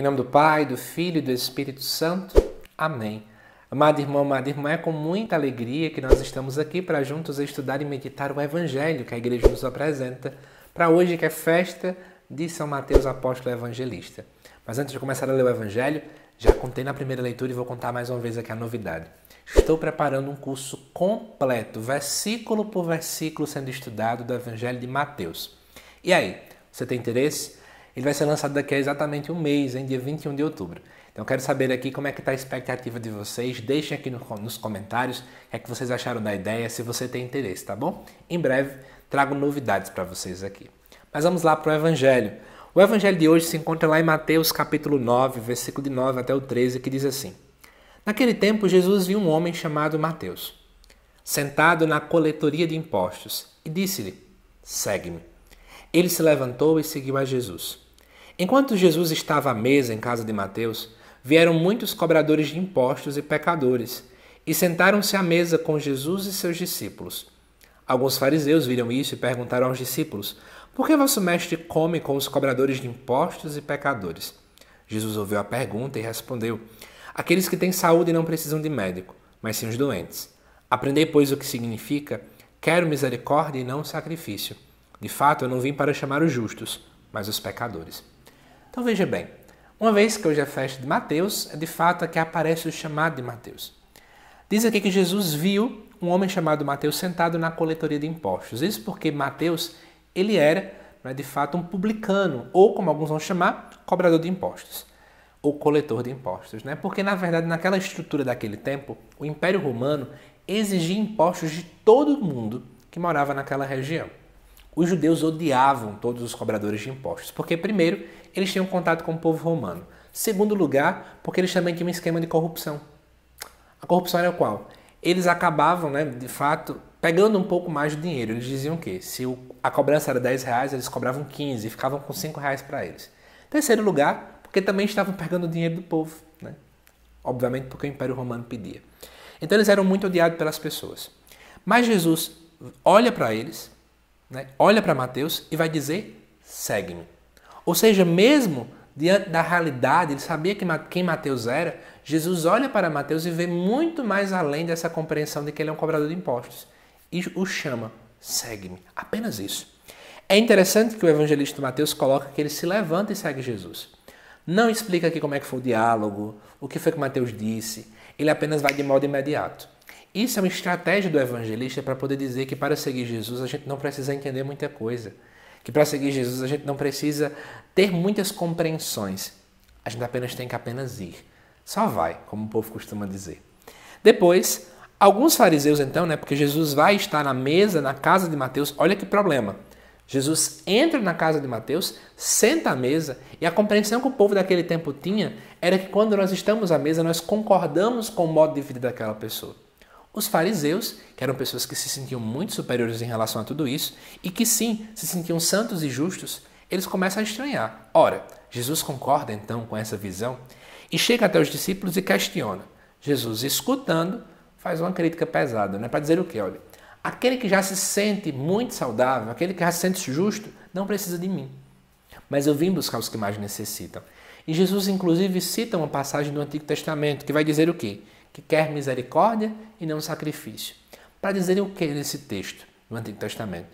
Em nome do Pai, do Filho e do Espírito Santo. Amém. Amado irmão, amada irmã, é com muita alegria que nós estamos aqui para juntos estudar e meditar o Evangelho que a Igreja nos apresenta para hoje, que é festa de São Mateus Apóstolo Evangelista. Mas antes de começar a ler o Evangelho, já contei na primeira leitura e vou contar mais uma vez aqui a novidade. Estou preparando um curso completo, versículo por versículo, sendo estudado do Evangelho de Mateus. E aí, você tem interesse? Ele vai ser lançado daqui a exatamente um mês, em dia 21 de outubro. Então quero saber aqui como é que está a expectativa de vocês. Deixem aqui no, nos comentários o que é que vocês acharam da ideia, se você tem interesse, tá bom? Em breve trago novidades para vocês aqui. Mas vamos lá para o Evangelho. O Evangelho de hoje se encontra lá em Mateus capítulo 9, versículo de 9 até o 13, que diz assim. Naquele tempo, Jesus viu um homem chamado Mateus, sentado na coletoria de impostos, e disse-lhe, segue-me. Ele se levantou e seguiu a Jesus. Enquanto Jesus estava à mesa em casa de Mateus, vieram muitos cobradores de impostos e pecadores, e sentaram-se à mesa com Jesus e seus discípulos. Alguns fariseus viram isso e perguntaram aos discípulos: Por que vosso mestre come com os cobradores de impostos e pecadores? Jesus ouviu a pergunta e respondeu: Aqueles que têm saúde não precisam de médico, mas sim os doentes. Aprendei, pois, o que significa: quero misericórdia e não sacrifício de fato, eu não vim para chamar os justos, mas os pecadores. Então veja bem, uma vez que hoje é festa de Mateus, é de fato que aparece o chamado de Mateus. Diz aqui que Jesus viu um homem chamado Mateus sentado na coletoria de impostos. Isso porque Mateus, ele era, né, de fato, um publicano, ou como alguns vão chamar, cobrador de impostos, ou coletor de impostos. Né? Porque, na verdade, naquela estrutura daquele tempo, o Império Romano exigia impostos de todo mundo que morava naquela região. Os judeus odiavam todos os cobradores de impostos, porque, primeiro, eles tinham contato com o povo romano. Segundo lugar, porque eles também tinham um esquema de corrupção. A corrupção era o qual? Eles acabavam, né, de fato, pegando um pouco mais de dinheiro. Eles diziam que se a cobrança era 10 reais, eles cobravam 15 e ficavam com 5 reais para eles. Terceiro lugar, porque também estavam pegando o dinheiro do povo, né? obviamente porque o Império Romano pedia. Então eles eram muito odiados pelas pessoas. Mas Jesus olha para eles, né, olha para Mateus e vai dizer: segue-me. Ou seja, mesmo diante da realidade, ele sabia que, quem Mateus era, Jesus olha para Mateus e vê muito mais além dessa compreensão de que ele é um cobrador de impostos e o chama: segue-me. Apenas isso. É interessante que o evangelista Mateus coloca que ele se levanta e segue Jesus. Não explica aqui como é que foi o diálogo, o que foi que Mateus disse. Ele apenas vai de modo imediato. Isso é uma estratégia do evangelista para poder dizer que para seguir Jesus a gente não precisa entender muita coisa, que para seguir Jesus a gente não precisa ter muitas compreensões. A gente apenas tem que apenas ir. Só vai, como o povo costuma dizer. Depois, alguns fariseus então, né, porque Jesus vai estar na mesa na casa de Mateus, olha que problema. Jesus entra na casa de Mateus, senta à mesa, e a compreensão que o povo daquele tempo tinha era que quando nós estamos à mesa, nós concordamos com o modo de vida daquela pessoa. Os fariseus, que eram pessoas que se sentiam muito superiores em relação a tudo isso e que sim se sentiam santos e justos, eles começam a estranhar. Ora, Jesus concorda então com essa visão e chega até os discípulos e questiona. Jesus, escutando, faz uma crítica pesada, né? Para dizer o quê? Olha, aquele que já se sente muito saudável, aquele que já se sente justo, não precisa de mim. Mas eu vim buscar os que mais necessitam. E Jesus, inclusive, cita uma passagem do Antigo Testamento que vai dizer o quê? que quer misericórdia e não sacrifício. Para dizer o que nesse texto no Antigo Testamento?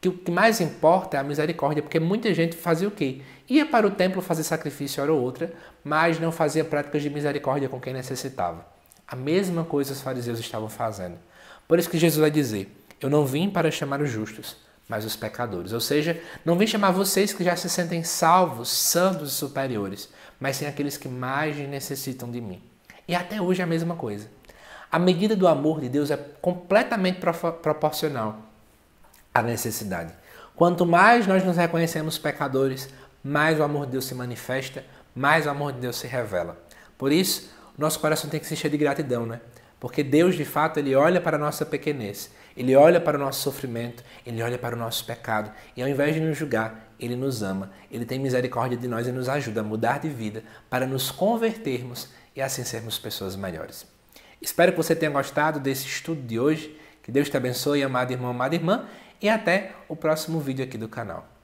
Que o que mais importa é a misericórdia, porque muita gente fazia o quê? Ia para o templo fazer sacrifício hora ou outra, mas não fazia práticas de misericórdia com quem necessitava. A mesma coisa os fariseus estavam fazendo. Por isso que Jesus vai dizer: Eu não vim para chamar os justos, mas os pecadores. Ou seja, não vim chamar vocês que já se sentem salvos, santos e superiores, mas sim aqueles que mais necessitam de mim. E até hoje é a mesma coisa. A medida do amor de Deus é completamente proporcional à necessidade. Quanto mais nós nos reconhecemos pecadores, mais o amor de Deus se manifesta, mais o amor de Deus se revela. Por isso, nosso coração tem que se encher de gratidão, né? Porque Deus, de fato, ele olha para a nossa pequenez, ele olha para o nosso sofrimento, ele olha para o nosso pecado, e ao invés de nos julgar, ele nos ama, ele tem misericórdia de nós e nos ajuda a mudar de vida para nos convertermos e assim sermos pessoas melhores. Espero que você tenha gostado desse estudo de hoje. Que Deus te abençoe, amado irmão, amada irmã, e até o próximo vídeo aqui do canal.